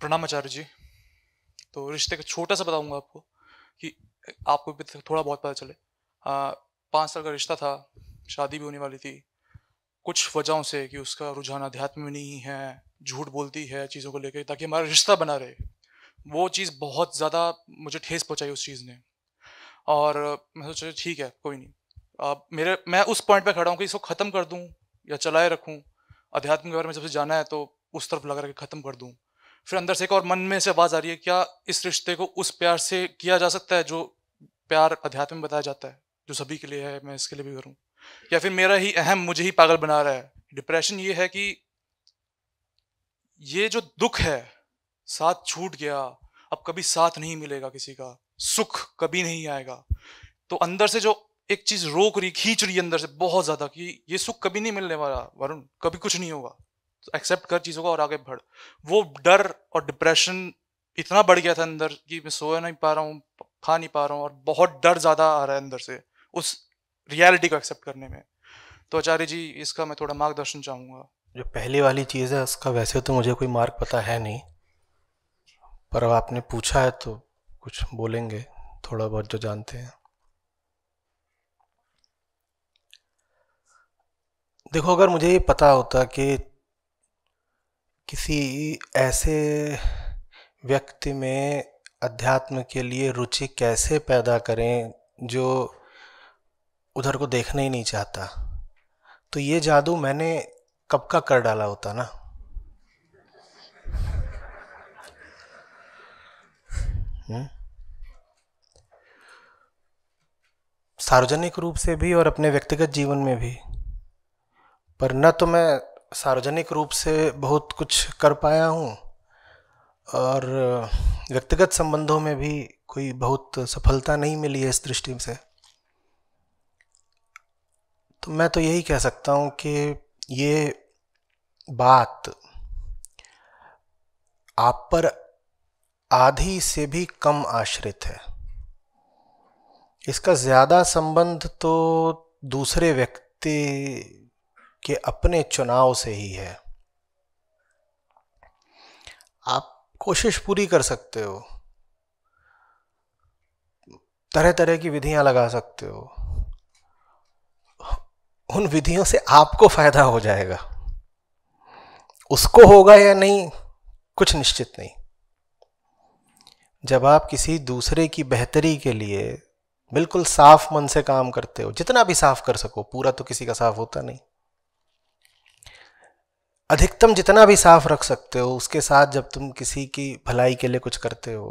प्रणाम आचार्य जी तो रिश्ते का छोटा सा बताऊंगा आपको कि आपको भी थोड़ा बहुत पता चले पाँच साल का रिश्ता था शादी भी होने वाली थी कुछ वजहों से कि उसका रुझान अध्यात्म नहीं है झूठ बोलती है चीज़ों को लेकर ताकि हमारा रिश्ता बना रहे वो चीज़ बहुत ज़्यादा मुझे ठेस पहुँचाई उस चीज़ ने और मैं सोचा ठीक है कोई नहीं अब मेरे मैं उस पॉइंट पे खड़ा हूँ कि इसको ख़त्म कर दूँ या चलाए रखूँ अध्यात्म के बारे में सबसे जाना है तो उस तरफ लगा के ख़त्म कर दूँ फिर अंदर से एक और मन में से आवाज़ आ रही है क्या इस रिश्ते को उस प्यार से किया जा सकता है जो प्यार अध्यात्म में बताया जाता है जो सभी के लिए है मैं इसके लिए भी करूँ या फिर मेरा ही अहम मुझे ही पागल बना रहा है डिप्रेशन ये है कि ये जो दुख है साथ छूट गया अब कभी साथ नहीं मिलेगा किसी का सुख कभी नहीं आएगा तो अंदर से जो एक चीज रोक रही खींच रही अंदर से बहुत ज्यादा कि ये सुख कभी नहीं मिलने वाला वरुण कभी कुछ नहीं होगा एक्सेप्ट कर चीज़ों को और आगे बढ़ वो डर और डिप्रेशन इतना बढ़ गया था अंदर कि मैं सो नहीं पा रहा हूँ खा नहीं पा रहा हूँ और बहुत डर ज़्यादा आ रहा है अंदर से उस रियलिटी को एक्सेप्ट करने में तो आचार्य जी इसका मैं थोड़ा मार्गदर्शन चाहूँगा जो पहली वाली चीज़ है उसका वैसे तो मुझे कोई मार्ग पता है नहीं पर अब आपने पूछा है तो कुछ बोलेंगे थोड़ा बहुत जो जानते हैं देखो अगर मुझे ये पता होता कि किसी ऐसे व्यक्ति में अध्यात्म के लिए रुचि कैसे पैदा करें जो उधर को देखना ही नहीं चाहता तो ये जादू मैंने कब का कर डाला होता ना हम्म। सार्वजनिक रूप से भी और अपने व्यक्तिगत जीवन में भी पर न तो मैं सार्वजनिक रूप से बहुत कुछ कर पाया हूँ और व्यक्तिगत संबंधों में भी कोई बहुत सफलता नहीं मिली है इस दृष्टि से तो मैं तो यही कह सकता हूँ कि ये बात आप पर आधी से भी कम आश्रित है इसका ज़्यादा संबंध तो दूसरे व्यक्ति कि अपने चुनाव से ही है आप कोशिश पूरी कर सकते हो तरह तरह की विधियां लगा सकते हो उन विधियों से आपको फायदा हो जाएगा उसको होगा या नहीं कुछ निश्चित नहीं जब आप किसी दूसरे की बेहतरी के लिए बिल्कुल साफ मन से काम करते हो जितना भी साफ कर सको पूरा तो किसी का साफ होता नहीं अधिकतम जितना भी साफ रख सकते हो उसके साथ जब तुम किसी की भलाई के लिए कुछ करते हो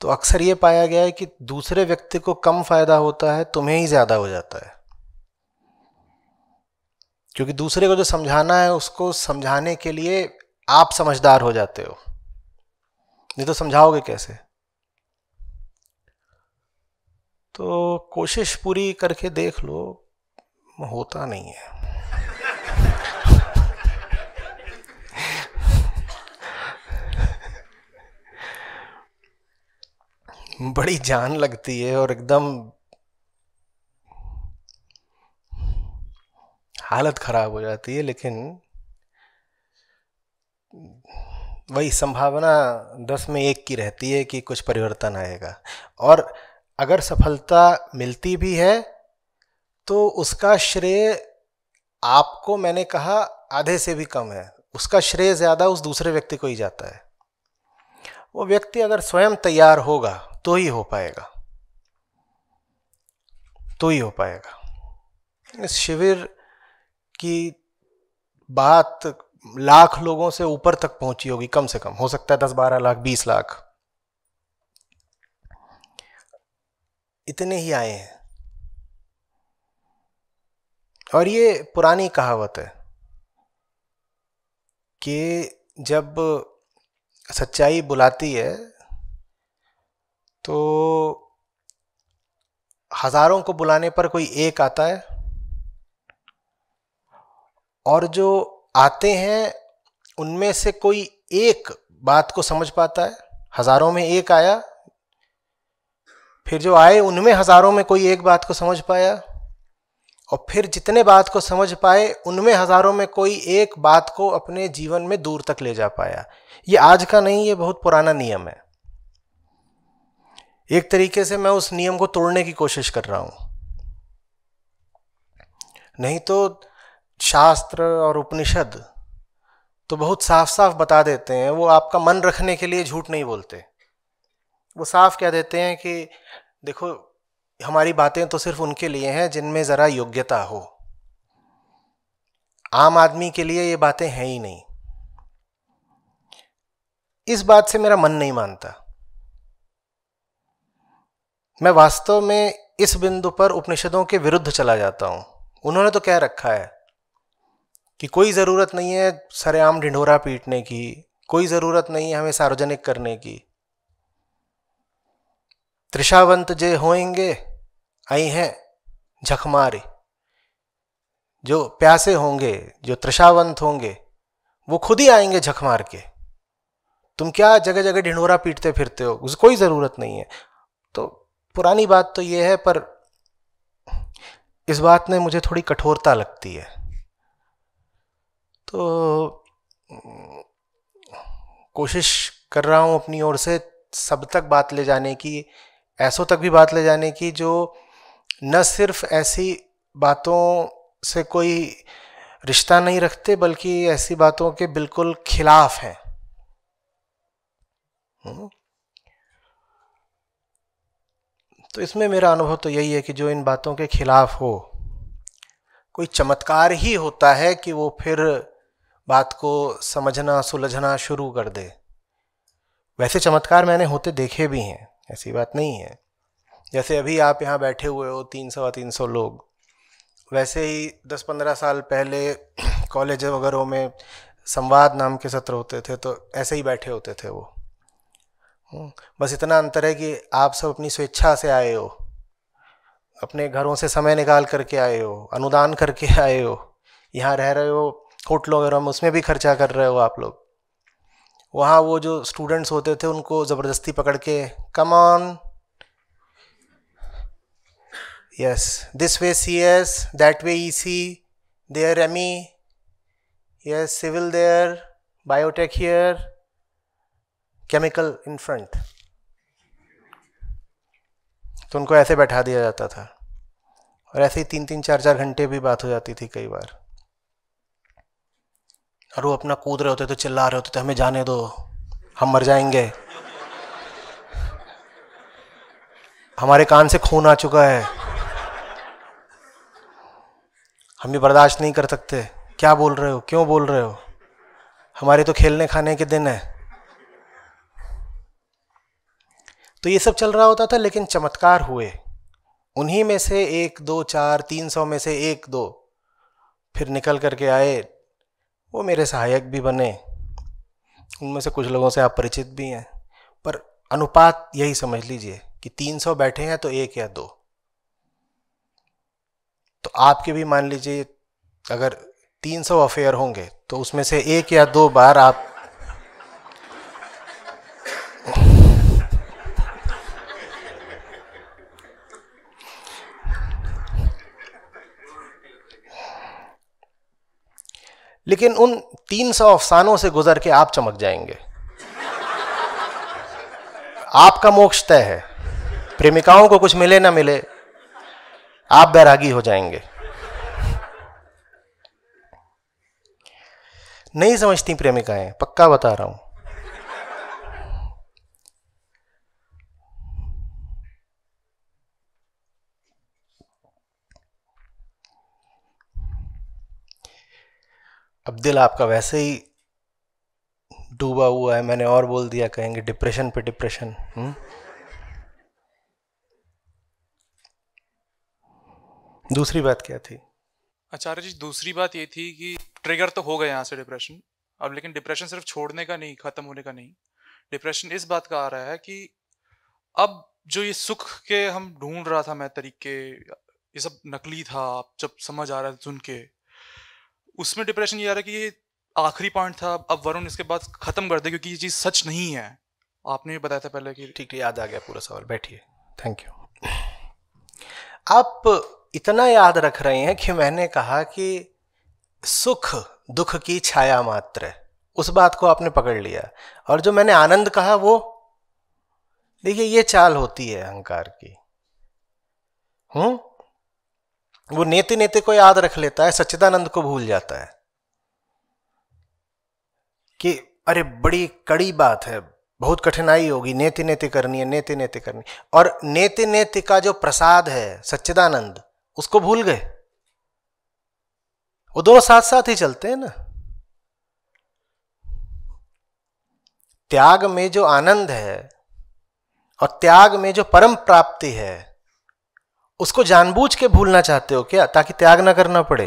तो अक्सर ये पाया गया है कि दूसरे व्यक्ति को कम फायदा होता है तुम्हें ही ज़्यादा हो जाता है क्योंकि दूसरे को जो समझाना है उसको समझाने के लिए आप समझदार हो जाते हो नहीं तो समझाओगे कैसे तो कोशिश पूरी करके देख लो होता नहीं है बड़ी जान लगती है और एकदम हालत खराब हो जाती है लेकिन वही संभावना दस में एक की रहती है कि कुछ परिवर्तन आएगा और अगर सफलता मिलती भी है तो उसका श्रेय आपको मैंने कहा आधे से भी कम है उसका श्रेय ज़्यादा उस दूसरे व्यक्ति को ही जाता है वो व्यक्ति अगर स्वयं तैयार होगा तो ही हो पाएगा तो ही हो पाएगा इस शिविर की बात लाख लोगों से ऊपर तक पहुंची होगी कम से कम हो सकता है दस बारह लाख बीस लाख इतने ही आए हैं और ये पुरानी कहावत है कि जब सच्चाई बुलाती है तो हज़ारों को बुलाने पर कोई एक आता है और जो आते हैं उनमें से कोई एक बात को समझ पाता है हज़ारों में एक आया फिर जो आए उनमें हज़ारों में कोई एक बात को समझ पाया और फिर जितने बात को समझ पाए उनमें हज़ारों में कोई एक बात को अपने जीवन में दूर तक ले जा पाया ये आज का नहीं ये बहुत पुराना नियम है एक तरीके से मैं उस नियम को तोड़ने की कोशिश कर रहा हूं नहीं तो शास्त्र और उपनिषद तो बहुत साफ साफ बता देते हैं वो आपका मन रखने के लिए झूठ नहीं बोलते वो साफ कह देते हैं कि देखो हमारी बातें तो सिर्फ उनके लिए हैं जिनमें ज़रा योग्यता हो आम आदमी के लिए ये बातें हैं ही नहीं इस बात से मेरा मन नहीं मानता मैं वास्तव में इस बिंदु पर उपनिषदों के विरुद्ध चला जाता हूँ उन्होंने तो कह रखा है कि कोई ज़रूरत नहीं है सरेआम ढिंढोरा पीटने की कोई ज़रूरत नहीं है हमें सार्वजनिक करने की त्रिषावंत जे होएंगे आई हैं झकमारे जो प्यासे होंगे जो त्रिषावंत होंगे वो खुद ही आएंगे झकमार के तुम क्या जगह जगह ढिंढोरा पीटते फिरते हो कोई ज़रूरत नहीं है तो पुरानी बात तो ये है पर इस बात में मुझे थोड़ी कठोरता लगती है तो कोशिश कर रहा हूँ अपनी ओर से सब तक बात ले जाने की ऐसों तक भी बात ले जाने की जो न सिर्फ ऐसी बातों से कोई रिश्ता नहीं रखते बल्कि ऐसी बातों के बिल्कुल खिलाफ हैं हम्म। तो इसमें मेरा अनुभव तो यही है कि जो इन बातों के खिलाफ हो कोई चमत्कार ही होता है कि वो फिर बात को समझना सुलझना शुरू कर दे वैसे चमत्कार मैंने होते देखे भी हैं ऐसी बात नहीं है जैसे अभी आप यहाँ बैठे हुए हो तीन सौ तीन सौ लोग वैसे ही दस पंद्रह साल पहले कॉलेज वगैरह में संवाद नाम के सत्र होते थे तो ऐसे ही बैठे होते थे वो हम्म। बस इतना अंतर है कि आप सब अपनी स्वेच्छा से आए हो अपने घरों से समय निकाल करके आए हो अनुदान करके आए हो यहाँ रह रहे हो होटलों वगैरह में उसमें भी खर्चा कर रहे हो आप लोग वहाँ वो जो स्टूडेंट्स होते थे उनको ज़बरदस्ती पकड़ के come on yes this way C S that way E C there M E yes civil there biotech here chemical in front तो उनको ऐसे बैठा दिया जाता था और ऐसे ही तीन तीन चार चार घंटे भी बात हो जाती थी कई बार और वो अपना कूद रहे होते थे तो चिल्ला रहे होते थे हमें जाने दो हम मर जाएंगे हमारे कान से खून आ चुका है हम ये बर्दाश्त नहीं कर सकते क्या बोल रहे हो क्यों बोल रहे हो हमारे तो खेलने खाने के दिन है तो ये सब चल रहा होता था लेकिन चमत्कार हुए उन्हीं में से एक दो चार तीन सौ में से एक दो फिर निकल करके आए वो मेरे सहायक भी बने उनमें से कुछ लोगों से आप परिचित भी हैं पर अनुपात यही समझ लीजिए कि 300 बैठे हैं तो एक या दो तो आपके भी मान लीजिए अगर 300 अफेयर होंगे तो उसमें से एक या दो बार आप लेकिन उन तीन सौ अफसानों से गुजर के आप चमक जाएंगे आपका मोक्ष तय है प्रेमिकाओं को कुछ मिले ना मिले आप बैरागी हो जाएंगे नहीं समझती प्रेमिकाएं पक्का बता रहा हूं दिल आपका वैसे ही डूबा हुआ है मैंने और बोल दिया कहेंगे डिप्रेशन पे डिप्रेशन हम्म? दूसरी बात क्या थी आचार्य जी दूसरी बात ये थी कि ट्रिगर तो हो गया यहाँ से डिप्रेशन अब लेकिन डिप्रेशन सिर्फ छोड़ने का नहीं खत्म होने का नहीं डिप्रेशन इस बात का आ रहा है कि अब जो ये सुख के हम ढूंढ रहा था मैं तरीके ये सब नकली था जब समझ आ रहा था सुन के उसमें डिप्रेशन ये आ रहा है कि ये आखिरी पॉइंट था अब वरुण इसके बाद खत्म कर दे क्योंकि ये चीज़ सच नहीं है आपने भी बताया था पहले कि ठीक ठीक याद आ गया पूरा सवाल बैठिए थैंक यू आप इतना याद रख रहे हैं कि मैंने कहा कि सुख दुख की छाया मात्र है उस बात को आपने पकड़ लिया और जो मैंने आनंद कहा वो देखिए ये चाल होती है अहंकार की हम्म वो नेते नेते को याद रख लेता है सच्चिदानंद को भूल जाता है कि अरे बड़ी कड़ी बात है बहुत कठिनाई होगी नेति नेति करनी है नेति नेति करनी और नेति नेति का जो प्रसाद है सच्चिदानंद उसको भूल गए वो दोनों साथ साथ ही चलते हैं ना त्याग में जो आनंद है और त्याग में जो परम प्राप्ति है उसको जानबूझ के भूलना चाहते हो क्या ताकि त्याग ना करना पड़े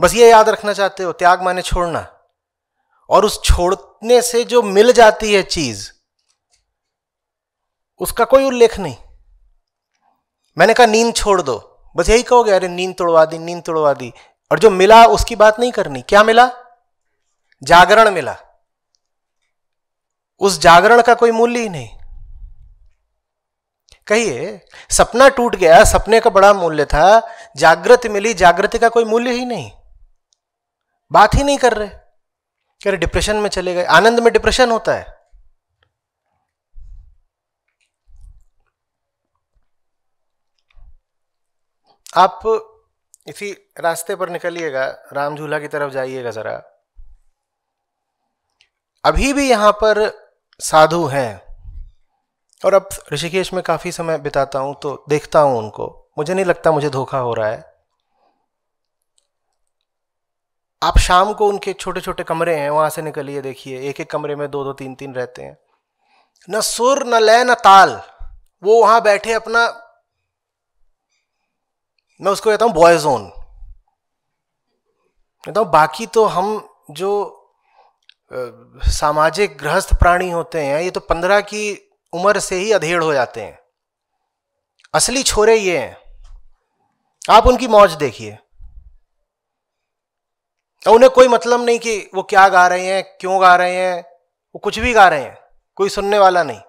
बस ये याद रखना चाहते हो त्याग माने छोड़ना और उस छोड़ने से जो मिल जाती है चीज उसका कोई उल्लेख नहीं मैंने कहा नींद छोड़ दो बस यही कहोगे अरे नींद तोड़वा दी नींद तोड़वा दी और जो मिला उसकी बात नहीं करनी क्या मिला जागरण मिला उस जागरण का कोई मूल्य ही नहीं कहिए सपना टूट गया सपने का बड़ा मूल्य था जागृति मिली जागृति का कोई मूल्य ही नहीं बात ही नहीं कर रहे कह रहे डिप्रेशन में चले गए आनंद में डिप्रेशन होता है आप इसी रास्ते पर निकलिएगा राम झूला की तरफ जाइएगा जरा अभी भी यहां पर साधु हैं और अब ऋषिकेश में काफ़ी समय बिताता हूँ तो देखता हूँ उनको मुझे नहीं लगता मुझे धोखा हो रहा है आप शाम को उनके छोटे छोटे कमरे हैं वहां से निकलिए देखिए एक एक कमरे में दो दो तीन तीन रहते हैं न सुर न लय न ताल वो वहां बैठे अपना मैं उसको कहता हूँ बॉय जोन कहता हूँ बाकी तो हम जो सामाजिक गृहस्थ प्राणी होते हैं ये तो पंद्रह की उम्र से ही अधेड़ हो जाते हैं असली छोरे ये हैं आप उनकी मौज देखिए उन्हें कोई मतलब नहीं कि वो क्या गा रहे हैं क्यों गा रहे हैं वो कुछ भी गा रहे हैं कोई सुनने वाला नहीं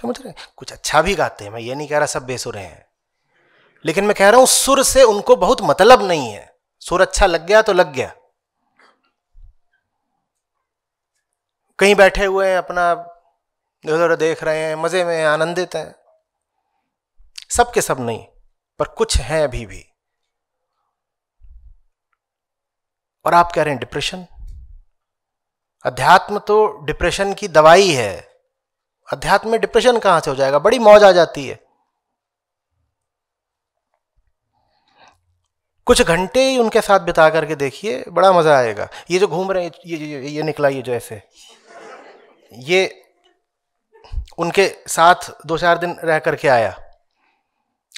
समझ रहे कुछ अच्छा भी गाते हैं मैं ये नहीं कह रहा सब बेसुरे हैं लेकिन मैं कह रहा हूं सुर से उनको बहुत मतलब नहीं है सुर अच्छा लग गया तो लग गया कहीं बैठे हुए हैं अपना उधर देख रहे हैं मज़े में आनंदित हैं सब के सब नहीं पर कुछ हैं अभी भी और आप कह रहे हैं डिप्रेशन अध्यात्म तो डिप्रेशन की दवाई है अध्यात्म में डिप्रेशन कहां से हो जाएगा बड़ी मौज आ जाती है कुछ घंटे ही उनके साथ बिता करके देखिए बड़ा मजा आएगा ये जो घूम रहे हैं ये, ये, ये निकला ये जो ऐसे ये उनके साथ दो चार दिन रह करके आया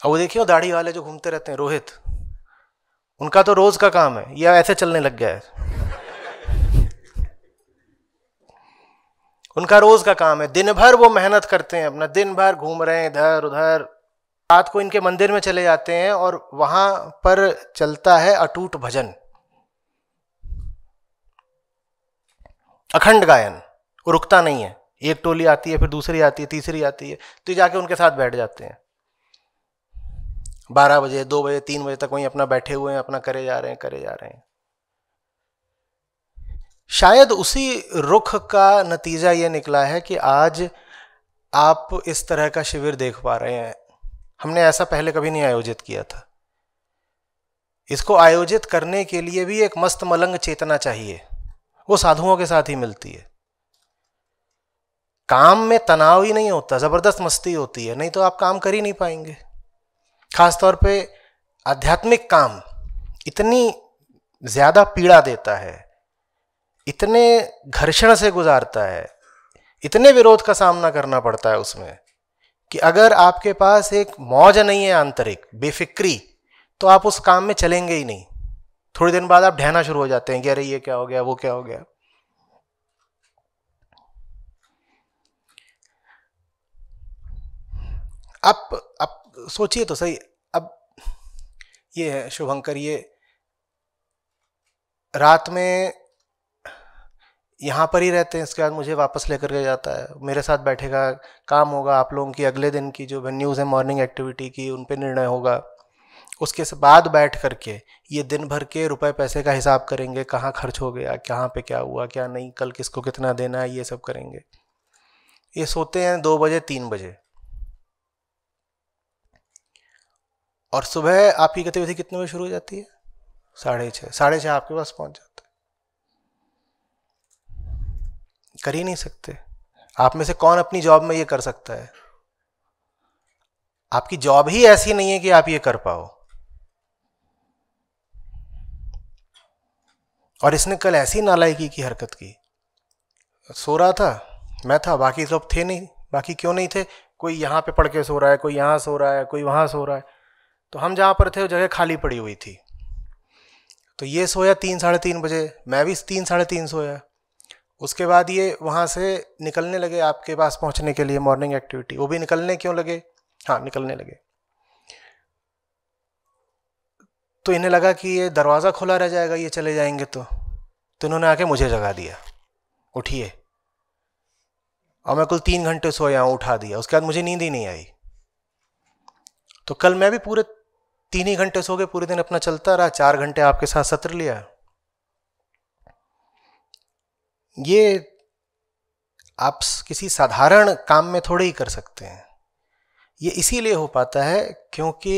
और वो देखिए दाढ़ी वाले जो घूमते रहते हैं रोहित उनका तो रोज का काम है यह ऐसे चलने लग गया है उनका रोज का काम है दिन भर वो मेहनत करते हैं अपना दिन भर घूम रहे हैं इधर उधर रात को इनके मंदिर में चले जाते हैं और वहां पर चलता है अटूट भजन अखंड गायन वो रुकता नहीं है एक टोली आती है फिर दूसरी आती है तीसरी आती है तो जाके उनके साथ बैठ जाते हैं बारह बजे दो बजे तीन बजे तक वहीं अपना बैठे हुए हैं अपना करे जा रहे हैं करे जा रहे हैं शायद उसी रुख का नतीजा ये निकला है कि आज आप इस तरह का शिविर देख पा रहे हैं हमने ऐसा पहले कभी नहीं आयोजित किया था इसको आयोजित करने के लिए भी एक मस्त मलंग चेतना चाहिए वो साधुओं के साथ ही मिलती है काम में तनाव ही नहीं होता ज़बरदस्त मस्ती होती है नहीं तो आप काम कर ही नहीं पाएंगे खासतौर पे आध्यात्मिक काम इतनी ज़्यादा पीड़ा देता है इतने घर्षण से गुजारता है इतने विरोध का सामना करना पड़ता है उसमें कि अगर आपके पास एक मौज नहीं है आंतरिक बेफिक्री तो आप उस काम में चलेंगे ही नहीं थोड़ी दिन बाद आप ढहना शुरू हो जाते हैं कि अरे ये क्या हो गया वो क्या हो गया आप आप सोचिए तो सही अब ये है शुभंकर ये रात में यहाँ पर ही रहते हैं इसके बाद मुझे वापस लेकर के जाता है मेरे साथ बैठेगा काम होगा आप लोगों की अगले दिन की जो न्यूज़ है मॉर्निंग एक्टिविटी की उन पर निर्णय होगा उसके बाद बैठ करके ये दिन भर के रुपए पैसे का हिसाब करेंगे कहाँ खर्च हो गया कहाँ पे क्या हुआ क्या नहीं कल किसको कितना देना है ये सब करेंगे ये सोते हैं दो बजे तीन बजे और सुबह आपकी गतिविधि कितने बजे शुरू हो जाती है साढ़े छः साढ़े छः आपके पास पहुंच जाते कर ही नहीं सकते आप में से कौन अपनी जॉब में ये कर सकता है आपकी जॉब ही ऐसी नहीं है कि आप ये कर पाओ और इसने कल ऐसी नालायकी की हरकत की सो रहा था मैं था बाकी सब थे नहीं बाकी क्यों नहीं थे कोई यहाँ पे पढ़ के सो रहा है कोई यहाँ सो रहा है कोई वहाँ सो रहा है तो हम जहाँ पर थे वो जगह खाली पड़ी हुई थी तो ये सोया तीन साढ़े तीन बजे मैं भी तीन साढ़े तीन सोया उसके बाद ये वहाँ से निकलने लगे आपके पास पहुँचने के लिए मॉर्निंग एक्टिविटी वो भी निकलने क्यों लगे हाँ निकलने लगे तो इन्हें लगा कि ये दरवाज़ा खुला रह जाएगा ये चले जाएंगे तो तो इन्होंने आके मुझे जगा दिया उठिए और मैं कुल तीन घंटे सोया हूँ उठा दिया उसके बाद मुझे नींद ही नहीं आई तो कल मैं भी पूरे तीन ही घंटे सो गए पूरे दिन अपना चलता रहा चार घंटे आपके साथ सत्र लिया ये आप किसी साधारण काम में थोड़े ही कर सकते हैं ये इसीलिए हो पाता है क्योंकि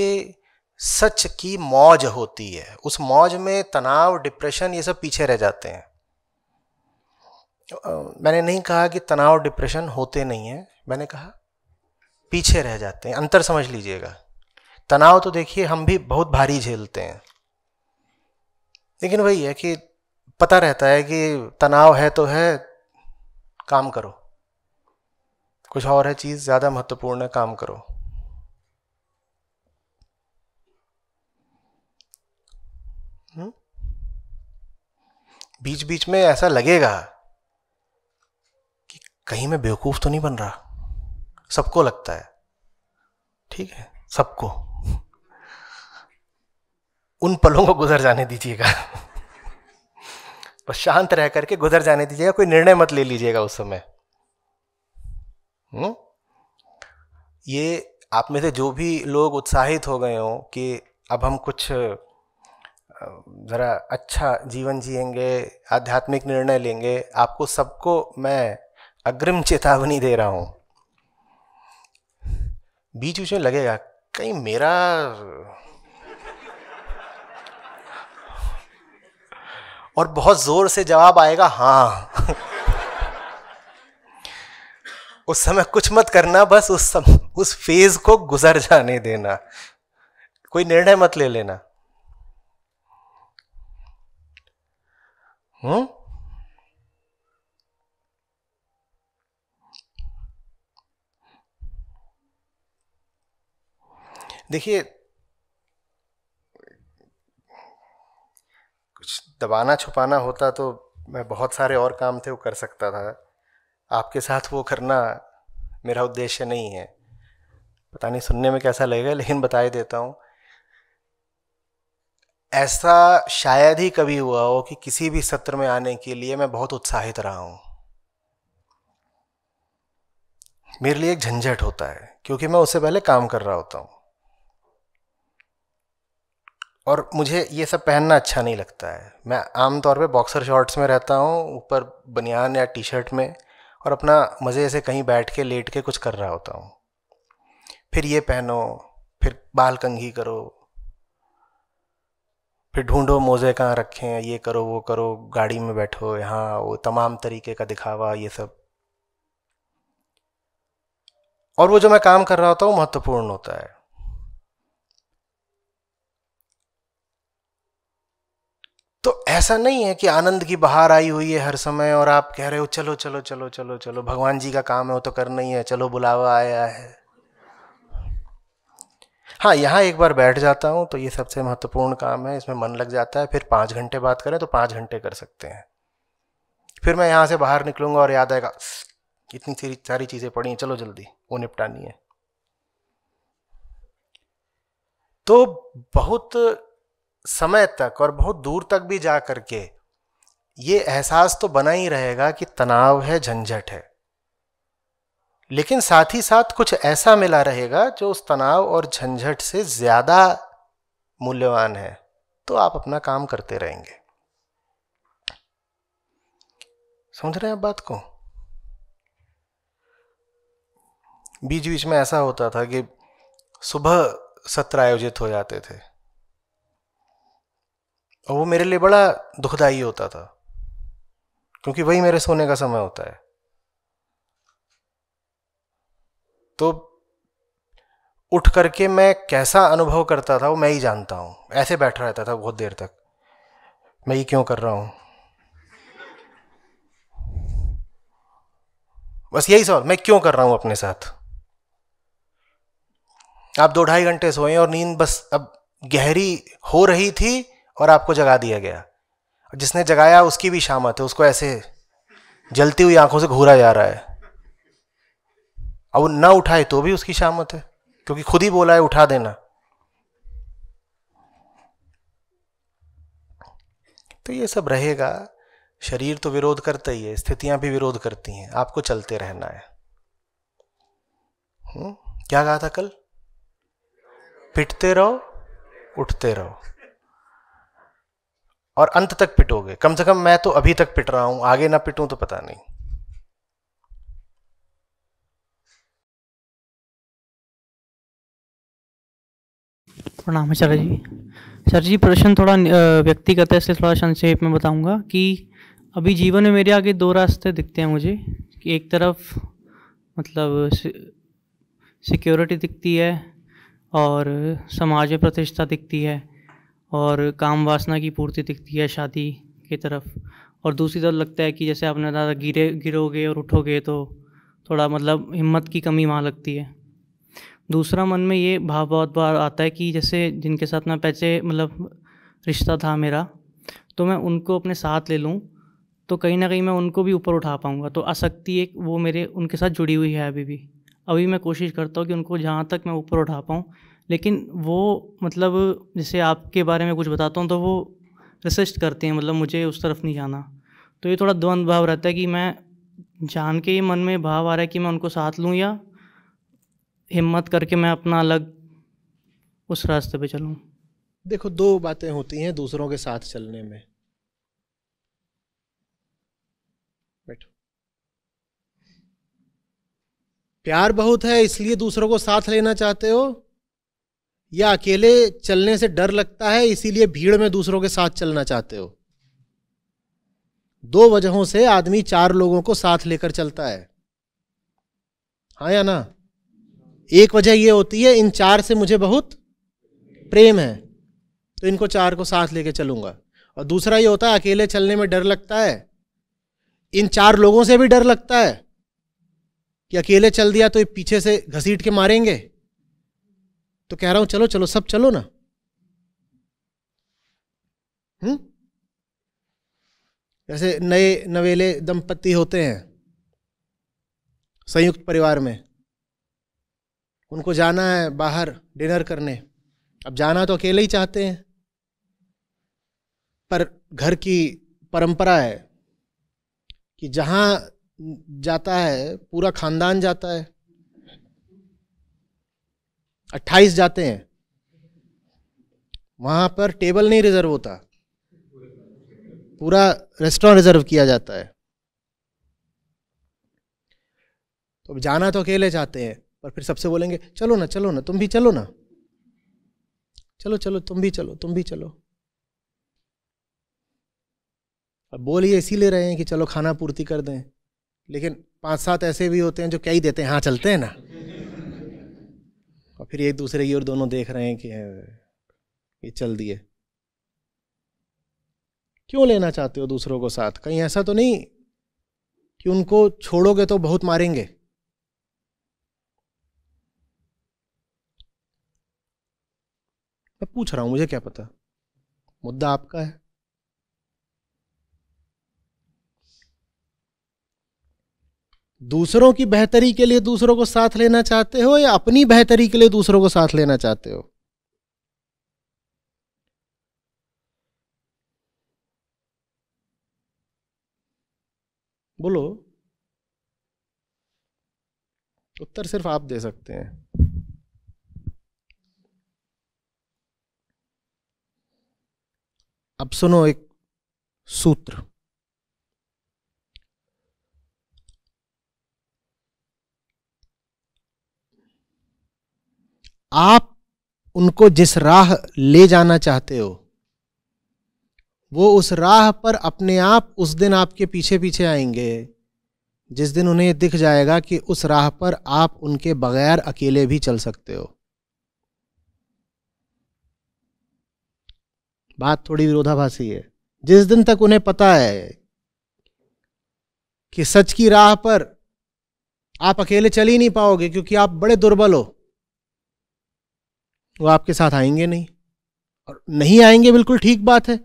सच की मौज होती है उस मौज में तनाव डिप्रेशन ये सब पीछे रह जाते हैं मैंने नहीं कहा कि तनाव डिप्रेशन होते नहीं हैं मैंने कहा पीछे रह जाते हैं अंतर समझ लीजिएगा तनाव तो देखिए हम भी बहुत भारी झेलते हैं लेकिन वही है कि पता रहता है कि तनाव है तो है काम करो कुछ और है चीज़ ज़्यादा महत्वपूर्ण है काम करो हम्म? बीच बीच में ऐसा लगेगा कि कहीं मैं बेवकूफ़ तो नहीं बन रहा सबको लगता है ठीक है सबको उन पलों को गुजर जाने दीजिएगा बस शांत रह करके गुजर जाने दीजिएगा कोई निर्णय मत ले लीजिएगा उस समय हुँ? हम्म? ये आप में से जो भी लोग उत्साहित हो गए हों कि अब हम कुछ ज़रा अच्छा जीवन जिएंगे आध्यात्मिक निर्णय लेंगे आपको सबको मैं अग्रिम चेतावनी दे रहा हूँ बीच बीच में लगेगा कहीं मेरा और बहुत जोर से जवाब आएगा हाँ उस समय कुछ मत करना बस उस सम, उस फेज को गुजर जाने देना कोई निर्णय मत ले लेना हुँ? देखिए कुछ दबाना छुपाना होता तो मैं बहुत सारे और काम थे वो कर सकता था आपके साथ वो करना मेरा उद्देश्य नहीं है पता नहीं सुनने में कैसा लगेगा लेकिन बता ही देता हूँ ऐसा शायद ही कभी हुआ हो कि किसी भी सत्र में आने के लिए मैं बहुत उत्साहित रहा हूँ मेरे लिए एक झंझट होता है क्योंकि मैं उससे पहले काम कर रहा होता हूँ और मुझे ये सब पहनना अच्छा नहीं लगता है मैं आमतौर पे बॉक्सर शॉर्ट्स में रहता हूँ ऊपर बनियान या टी शर्ट में और अपना मज़े से कहीं बैठ के लेट के कुछ कर रहा होता हूँ फिर ये पहनो फिर बाल कंघी करो फिर ढूंढो मोज़े कहाँ रखे हैं ये करो वो करो गाड़ी में बैठो यहाँ वो तमाम तरीके का दिखावा ये सब और वो जो मैं काम कर रहा होता हूँ महत्वपूर्ण होता है तो ऐसा नहीं है कि आनंद की बहार आई हुई है हर समय और आप कह रहे हो चलो चलो चलो चलो चलो भगवान जी का काम है वो तो करना ही है चलो बुलावा आया है हाँ यहाँ एक बार बैठ जाता हूँ तो ये सबसे महत्वपूर्ण काम है इसमें मन लग जाता है फिर पाँच घंटे बात करें तो पाँच घंटे कर सकते हैं फिर मैं यहाँ से बाहर निकलूँगा और याद आएगा इतनी सी सारी चीज़ें पड़ी हैं चलो जल्दी वो निपटानी है तो बहुत समय तक और बहुत दूर तक भी जा करके ये एहसास तो बना ही रहेगा कि तनाव है झंझट है लेकिन साथ ही साथ कुछ ऐसा मिला रहेगा जो उस तनाव और झंझट से ज़्यादा मूल्यवान है तो आप अपना काम करते रहेंगे समझ रहे हैं आप बात को बीच बीच में ऐसा होता था कि सुबह सत्र आयोजित हो जाते थे और वो मेरे लिए बड़ा दुखदाई होता था क्योंकि वही मेरे सोने का समय होता है तो उठ करके मैं कैसा अनुभव करता था वो मैं ही जानता हूँ ऐसे बैठा रहता था बहुत देर तक मैं ये क्यों कर रहा हूँ बस यही सवाल मैं क्यों कर रहा हूँ अपने साथ आप दो ढाई घंटे सोए और नींद बस अब गहरी हो रही थी और आपको जगा दिया गया जिसने जगाया उसकी भी शामत है उसको ऐसे जलती हुई आंखों से घूरा जा रहा है अब वो ना उठाए तो भी उसकी शामत है क्योंकि खुद ही बोला है उठा देना तो ये सब रहेगा शरीर तो विरोध करता ही है स्थितियां भी विरोध करती हैं आपको चलते रहना है हुँ? हम्म, क्या कहा था कल पिटते रहो उठते रहो और अंत तक पिटोगे कम से कम मैं तो अभी तक पिट रहा हूं आगे ना पिटूं तो पता नहीं प्रणाम सर जी सर जी प्रश्न थोड़ा व्यक्तिगत है इसलिए थोड़ा संक्षेप में बताऊंगा कि अभी जीवन में मेरे आगे दो रास्ते दिखते हैं मुझे कि एक तरफ मतलब सिक्योरिटी दिखती है और समाज में प्रतिष्ठा दिखती है और काम वासना की पूर्ति दिखती है शादी की तरफ और दूसरी तरफ लगता है कि जैसे आपने ज़्यादा गिरे गिरोगे और उठोगे तो थोड़ा मतलब हिम्मत की कमी वहाँ लगती है दूसरा मन में ये भाव बहुत बार आता है कि जैसे जिनके साथ मैं पैसे मतलब रिश्ता था मेरा तो मैं उनको अपने साथ ले लूँ तो कहीं ना कहीं मैं उनको भी ऊपर उठा पाऊँगा तो आसक्ति एक वो मेरे उनके साथ जुड़ी हुई है अभी भी अभी मैं कोशिश करता हूँ कि उनको जहाँ तक मैं ऊपर उठा पाऊँ लेकिन वो मतलब जैसे आपके बारे में कुछ बताता हूँ तो वो रिसर्च करते हैं मतलब मुझे उस तरफ नहीं जाना तो ये थोड़ा द्वंद भाव रहता है कि मैं जान के ही मन में भाव आ रहा है कि मैं उनको साथ लूँ या हिम्मत करके मैं अपना अलग उस रास्ते पे चलूँ देखो दो बातें होती हैं दूसरों के साथ चलने में बैठो प्यार बहुत है इसलिए दूसरों को साथ लेना चाहते हो या अकेले चलने से डर लगता है इसीलिए भीड़ में दूसरों के साथ चलना चाहते हो दो वजहों से आदमी चार लोगों को साथ लेकर चलता है हाँ या ना एक वजह यह होती है इन चार से मुझे बहुत प्रेम है तो इनको चार को साथ लेकर चलूंगा और दूसरा ये होता है अकेले चलने में डर लगता है इन चार लोगों से भी डर लगता है कि अकेले चल दिया तो ये पीछे से घसीट के मारेंगे तो कह रहा हूं चलो चलो सब चलो ना हम्म जैसे नए नवेले दंपति होते हैं संयुक्त परिवार में उनको जाना है बाहर डिनर करने अब जाना तो अकेले ही चाहते हैं पर घर की परंपरा है कि जहां जाता है पूरा खानदान जाता है अट्ठाईस जाते हैं वहां पर टेबल नहीं रिजर्व होता पूरा रेस्टोरेंट रिजर्व किया जाता है तो जाना तो अकेले जाते हैं पर फिर सबसे बोलेंगे चलो ना चलो ना तुम भी चलो ना चलो चलो तुम भी चलो तुम भी चलो अब बोल ये इसीलिए रहे हैं कि चलो खाना पूर्ति कर दें लेकिन पांच सात ऐसे भी होते हैं जो कह ही देते हैं हाँ चलते हैं ना और फिर एक दूसरे की ओर दोनों देख रहे हैं कि ये चल दिए क्यों लेना चाहते हो दूसरों को साथ कहीं ऐसा तो नहीं कि उनको छोड़ोगे तो बहुत मारेंगे मैं पूछ रहा हूं मुझे क्या पता मुद्दा आपका है दूसरों की बेहतरी के लिए दूसरों को साथ लेना चाहते हो या अपनी बेहतरी के लिए दूसरों को साथ लेना चाहते हो बोलो उत्तर सिर्फ आप दे सकते हैं अब सुनो एक सूत्र आप उनको जिस राह ले जाना चाहते हो वो उस राह पर अपने आप उस दिन आपके पीछे पीछे आएंगे जिस दिन उन्हें दिख जाएगा कि उस राह पर आप उनके बगैर अकेले भी चल सकते हो बात थोड़ी विरोधाभासी है जिस दिन तक उन्हें पता है कि सच की राह पर आप अकेले चल ही नहीं पाओगे क्योंकि आप बड़े दुर्बल हो वो आपके साथ आएंगे नहीं और नहीं आएंगे बिल्कुल ठीक बात है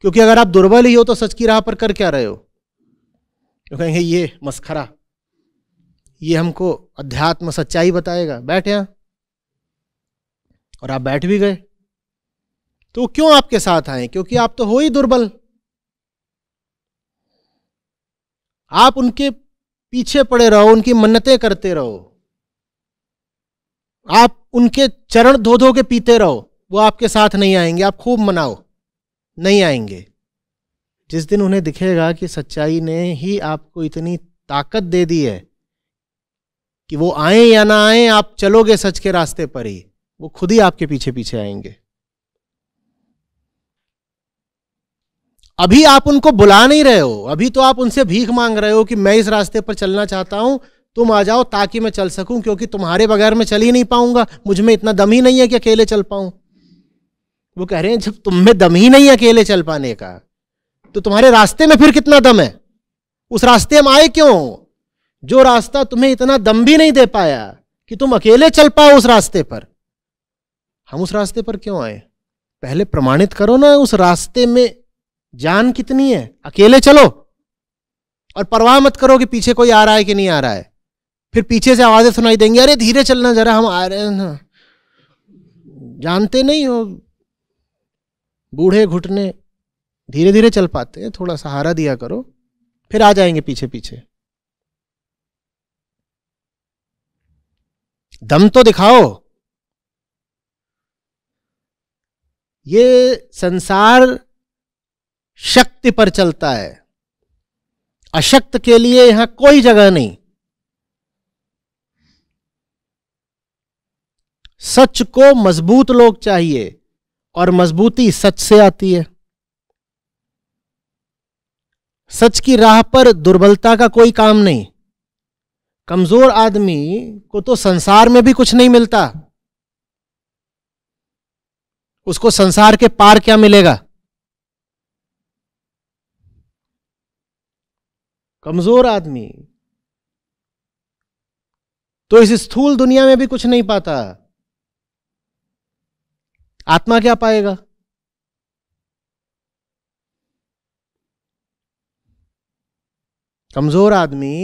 क्योंकि अगर आप दुर्बल ही हो तो सच की राह पर कर क्या रहे हो तो कहेंगे ये मस्खरा ये हमको अध्यात्म सच्चाई बताएगा बैठ यहां और आप बैठ भी गए तो क्यों आपके साथ आए क्योंकि आप तो हो ही दुर्बल आप उनके पीछे पड़े रहो उनकी मन्नतें करते रहो आप उनके चरण धो धो के पीते रहो वो आपके साथ नहीं आएंगे आप खूब मनाओ नहीं आएंगे जिस दिन उन्हें दिखेगा कि सच्चाई ने ही आपको इतनी ताकत दे दी है कि वो आए या ना आए आप चलोगे सच के रास्ते पर ही वो खुद ही आपके पीछे पीछे आएंगे अभी आप उनको बुला नहीं रहे हो अभी तो आप उनसे भीख मांग रहे हो कि मैं इस रास्ते पर चलना चाहता हूं तुम आ जाओ ताकि मैं चल सकूं क्योंकि तुम्हारे बगैर मैं चल ही नहीं पाऊंगा मुझ में इतना दम ही नहीं है कि अकेले चल पाऊं वो कह रहे हैं जब तुम में दम ही नहीं है अकेले चल पाने का तो तुम्हारे रास्ते में फिर कितना दम है उस रास्ते में आए क्यों जो रास्ता तुम्हें इतना दम भी नहीं दे पाया कि तुम अकेले चल पाओ उस रास्ते पर हम उस रास्ते पर क्यों आए पहले प्रमाणित करो ना उस रास्ते में जान कितनी है अकेले चलो और परवाह मत करो कि पीछे कोई आ रहा है कि नहीं आ रहा है फिर पीछे से आवाज़ें सुनाई देंगी अरे धीरे चलना जरा हम आ रहे हैं जानते नहीं हो बूढ़े घुटने धीरे धीरे चल पाते हैं थोड़ा सहारा दिया करो फिर आ जाएंगे पीछे पीछे दम तो दिखाओ ये संसार शक्ति पर चलता है अशक्त के लिए यहां कोई जगह नहीं सच को मजबूत लोग चाहिए और मजबूती सच से आती है सच की राह पर दुर्बलता का कोई काम नहीं कमजोर आदमी को तो संसार में भी कुछ नहीं मिलता उसको संसार के पार क्या मिलेगा कमजोर आदमी तो इस स्थूल दुनिया में भी कुछ नहीं पाता आत्मा क्या पाएगा कमजोर आदमी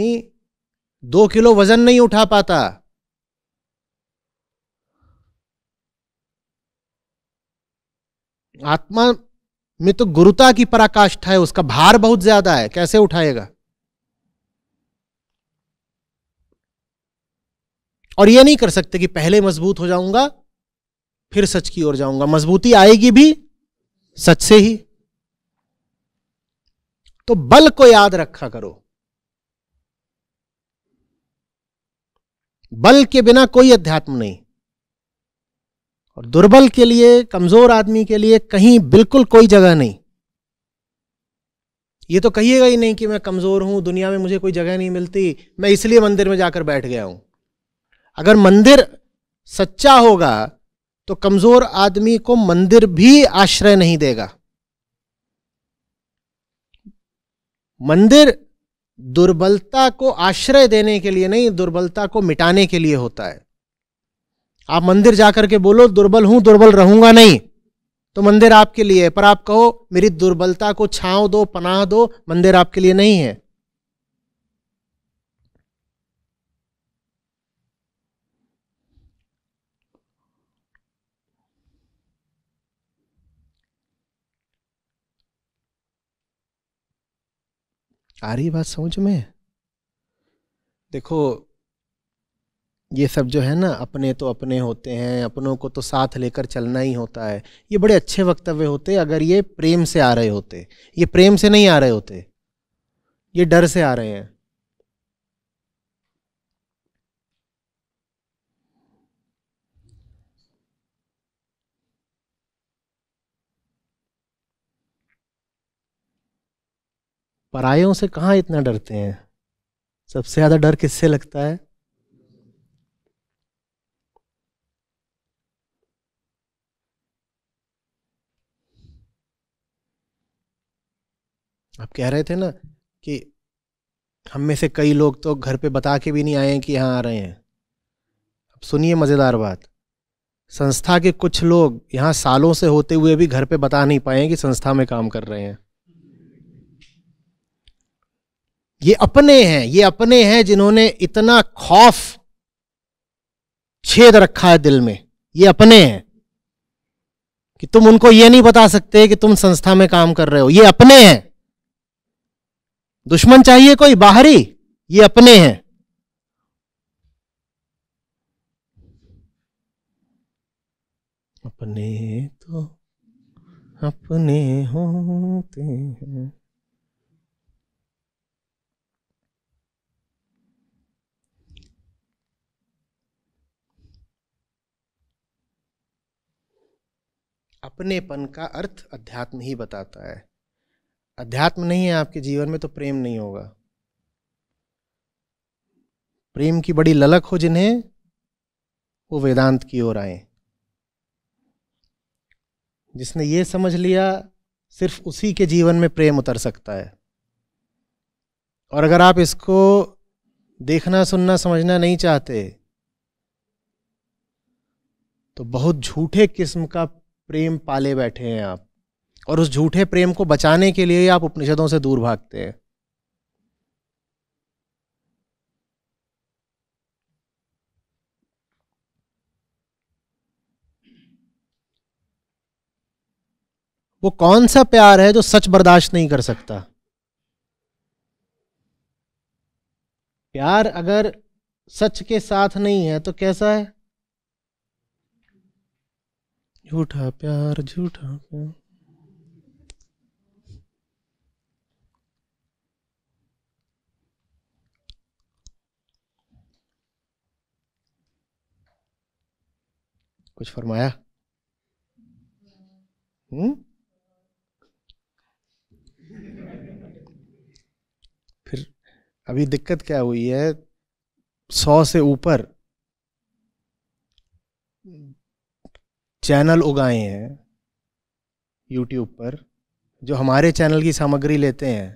दो किलो वजन नहीं उठा पाता आत्मा में तो गुरुता की पराकाष्ठा है उसका भार बहुत ज्यादा है कैसे उठाएगा और यह नहीं कर सकते कि पहले मजबूत हो जाऊंगा फिर सच की ओर जाऊंगा मजबूती आएगी भी सच से ही तो बल को याद रखा करो बल के बिना कोई अध्यात्म नहीं और दुर्बल के लिए कमजोर आदमी के लिए कहीं बिल्कुल कोई जगह नहीं ये तो कहिएगा ही नहीं कि मैं कमजोर हूं दुनिया में मुझे कोई जगह नहीं मिलती मैं इसलिए मंदिर में जाकर बैठ गया हूं अगर मंदिर सच्चा होगा तो कमजोर आदमी को मंदिर भी आश्रय नहीं देगा मंदिर दुर्बलता को आश्रय देने के लिए नहीं दुर्बलता को मिटाने के लिए होता है आप मंदिर जाकर के बोलो दुर्बल हूं दुर्बल रहूंगा नहीं तो मंदिर आपके लिए है पर आप कहो मेरी दुर्बलता को छांव दो पनाह दो मंदिर आपके लिए नहीं है आ रही बात समझ में देखो ये सब जो है ना अपने तो अपने होते हैं अपनों को तो साथ लेकर चलना ही होता है ये बड़े अच्छे वक्तव्य होते अगर ये प्रेम से आ रहे होते ये प्रेम से नहीं आ रहे होते ये डर से आ रहे हैं परायों से कहाँ इतना डरते हैं सबसे ज़्यादा डर किससे लगता है आप कह रहे थे ना कि हम में से कई लोग तो घर पे बता के भी नहीं आए हैं कि यहाँ आ रहे हैं अब सुनिए मज़ेदार बात संस्था के कुछ लोग यहाँ सालों से होते हुए भी घर पे बता नहीं पाए हैं कि संस्था में काम कर रहे हैं ये अपने हैं ये अपने हैं जिन्होंने इतना खौफ छेद रखा है दिल में ये अपने हैं कि तुम उनको ये नहीं बता सकते कि तुम संस्था में काम कर रहे हो ये अपने हैं दुश्मन चाहिए कोई बाहरी ये अपने हैं अपने तो अपने होते हैं अपनेपन का अर्थ अध्यात्म ही बताता है अध्यात्म नहीं है आपके जीवन में तो प्रेम नहीं होगा प्रेम की बड़ी ललक हो जिन्हें वो वेदांत की ओर आए जिसने ये समझ लिया सिर्फ उसी के जीवन में प्रेम उतर सकता है और अगर आप इसको देखना सुनना समझना नहीं चाहते तो बहुत झूठे किस्म का प्रेम पाले बैठे हैं आप और उस झूठे प्रेम को बचाने के लिए ही आप उपनिषदों से दूर भागते हैं वो कौन सा प्यार है जो सच बर्दाश्त नहीं कर सकता प्यार अगर सच के साथ नहीं है तो कैसा है झूठा प्यार झूठा प्यार कुछ फरमाया हम्म? फिर अभी दिक्कत क्या हुई है सौ से ऊपर चैनल उगाए हैं यूट्यूब पर जो हमारे चैनल की सामग्री लेते हैं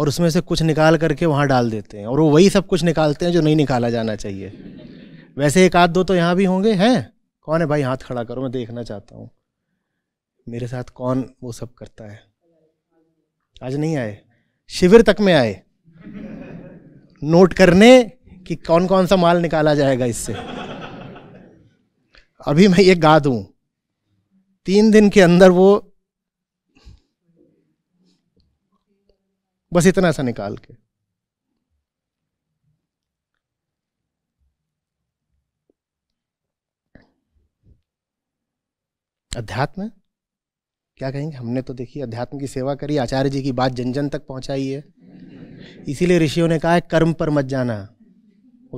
और उसमें से कुछ निकाल करके वहाँ डाल देते हैं और वो वही सब कुछ निकालते हैं जो नहीं निकाला जाना चाहिए वैसे एक आध दो तो यहाँ भी होंगे हैं कौन है भाई हाथ खड़ा करो मैं देखना चाहता हूँ मेरे साथ कौन वो सब करता है आज नहीं आए शिविर तक में आए नोट करने कि कौन कौन सा माल निकाला जाएगा इससे अभी मैं ये गा दूं तीन दिन के अंदर वो बस इतना सा निकाल के अध्यात्म क्या कहेंगे हमने तो देखी अध्यात्म की सेवा करी आचार्य जी की बात जन जन तक पहुंचाई है इसीलिए ऋषियों ने कहा है कर्म पर मत जाना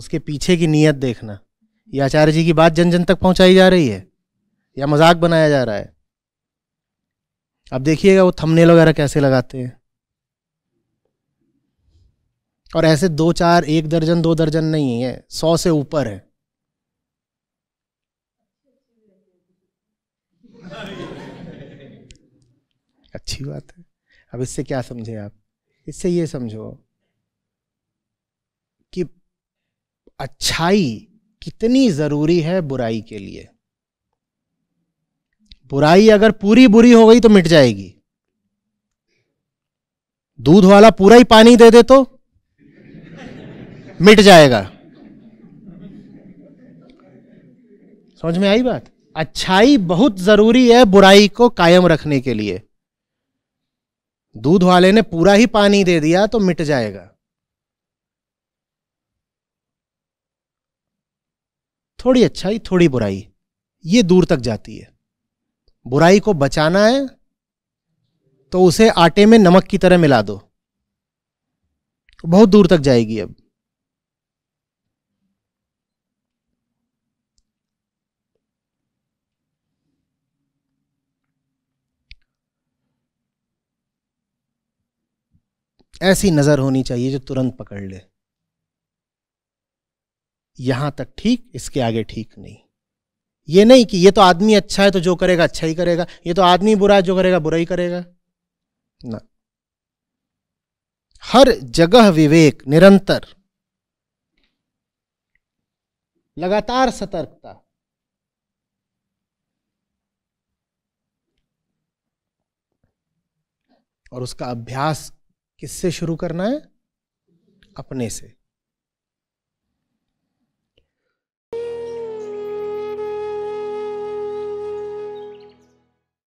उसके पीछे की नीयत देखना या आचार्य जी की बात जन जन तक पहुंचाई जा रही है या मजाक बनाया जा रहा है अब देखिएगा वो थंबनेल वगैरह कैसे लगाते हैं और ऐसे दो चार एक दर्जन दो दर्जन नहीं है सौ से ऊपर है अच्छी बात है अब इससे क्या समझे आप इससे ये समझो कि अच्छाई कितनी जरूरी है बुराई के लिए बुराई अगर पूरी बुरी हो गई तो मिट जाएगी दूध वाला पूरा ही पानी दे दे तो मिट जाएगा समझ में आई बात अच्छाई बहुत जरूरी है बुराई को कायम रखने के लिए दूध वाले ने पूरा ही पानी दे दिया तो मिट जाएगा थोड़ी अच्छाई थोड़ी बुराई ये दूर तक जाती है बुराई को बचाना है तो उसे आटे में नमक की तरह मिला दो तो बहुत दूर तक जाएगी अब ऐसी नज़र होनी चाहिए जो तुरंत पकड़ ले यहां तक ठीक इसके आगे ठीक नहीं ये नहीं कि ये तो आदमी अच्छा है तो जो करेगा अच्छा ही करेगा ये तो आदमी बुरा है जो करेगा बुरा ही करेगा ना हर जगह विवेक निरंतर लगातार सतर्कता और उसका अभ्यास किससे शुरू करना है अपने से